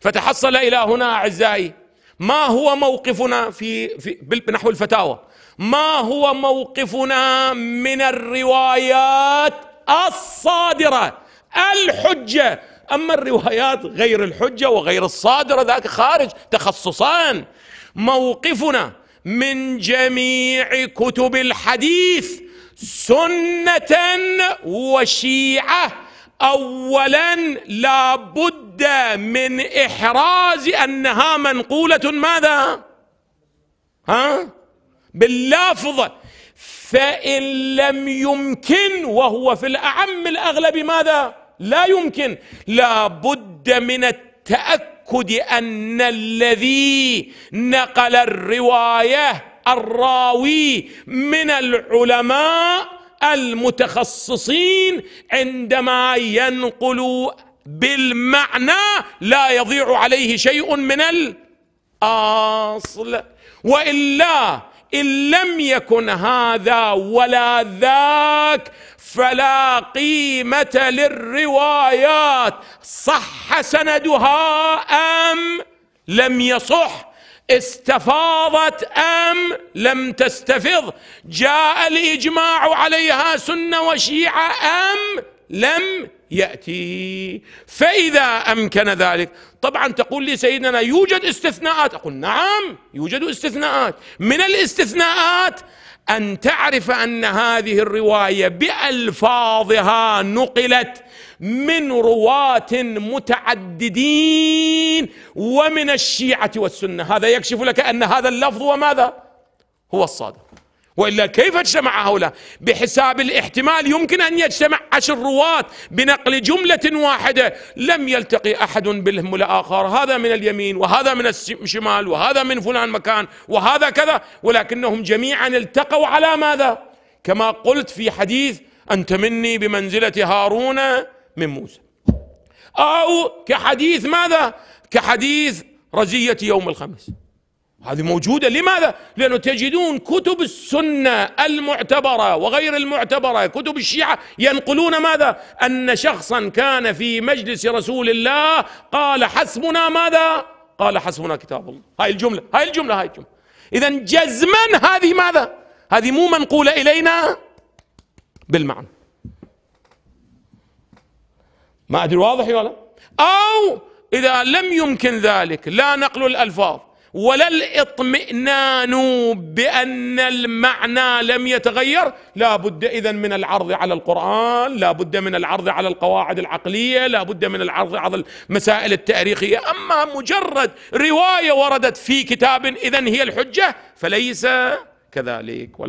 فتحصل الى هنا اعزائي ما هو موقفنا في, في بنحو الفتاوى ما هو موقفنا من الروايات الصادره الحجه اما الروايات غير الحجه وغير الصادره ذاك خارج تخصصان موقفنا من جميع كتب الحديث سنه وشيعه اولا لابد من احراز انها منقوله ماذا ها باللافظه فان لم يمكن وهو في الاعم الاغلب ماذا لا يمكن لابد من التاكد ان الذي نقل الروايه الراوي من العلماء المتخصصين عندما ينقلوا بالمعنى لا يضيع عليه شيء من الاصل والا ان لم يكن هذا ولا ذاك فلا قيمه للروايات صح سندها ام لم يصح استفاضت ام لم تستفض جاء الاجماع عليها سنه وشيعه ام لم يأتي فإذا أمكن ذلك طبعا تقول لي سيدنا يوجد استثناءات أقول نعم يوجد استثناءات من الاستثناءات أن تعرف أن هذه الرواية بألفاظها نقلت من رواة متعددين ومن الشيعة والسنة هذا يكشف لك أن هذا اللفظ وماذا هو الصادق وإلا كيف اجتمع هؤلاء بحساب الاحتمال يمكن أن يجتمع عشر رواة بنقل جملة واحدة لم يلتقي أحد بالهم الآخر هذا من اليمين وهذا من الشمال وهذا من فلان مكان وهذا كذا ولكنهم جميعا التقوا على ماذا كما قلت في حديث أنت مني بمنزلة هارون من موسى أو كحديث ماذا كحديث رزية يوم الخميس هذه موجودة لماذا؟ لأنه تجدون كتب السنة المعتبرة وغير المعتبرة كتب الشيعة ينقلون ماذا؟ أن شخصا كان في مجلس رسول الله قال حسبنا ماذا؟ قال حسبنا كتاب الله هاي الجملة هاي الجملة هاي الجملة إذا جزما هذه ماذا؟ هذه مو منقولة إلينا بالمعنى ما أدري واضح ولا؟ أو إذا لم يمكن ذلك لا نقل الألفاظ ولا الاطمئنان بأن المعنى لم يتغير لا بد إذا من العرض على القرآن لا بد من العرض على القواعد العقلية لا بد من العرض على المسائل التاريخية أما مجرد رواية وردت في كتاب إذا هي الحجة فليس كذلك